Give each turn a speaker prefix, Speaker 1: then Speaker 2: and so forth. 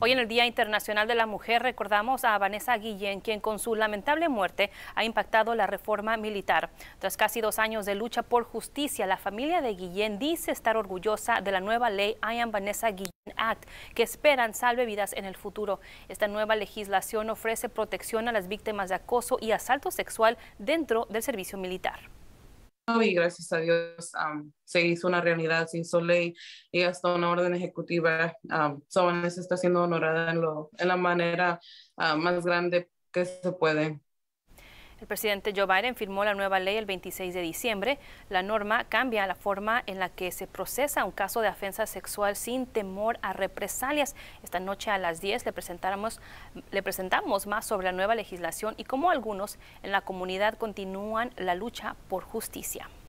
Speaker 1: Hoy en el Día Internacional de la Mujer recordamos a Vanessa Guillén, quien con su lamentable muerte ha impactado la reforma militar. Tras casi dos años de lucha por justicia, la familia de Guillén dice estar orgullosa de la nueva ley I Am Vanessa Guillén Act, que esperan salve vidas en el futuro. Esta nueva legislación ofrece protección a las víctimas de acoso y asalto sexual dentro del servicio militar
Speaker 2: y gracias a Dios se hizo una realidad, se hizo ley y hasta una orden ejecutiva. Um, está siendo honorada en, la manera ah, más grande que se puede.
Speaker 1: El presidente Joe Biden firmó la nueva ley el 26 de diciembre. La norma cambia la forma en la que se procesa un caso de ofensa sexual sin temor a represalias. Esta noche a las 10 le, presentamos, le presentamos más sobre la nueva legislación y cómo algunos en la comunidad continúan la lucha por justicia.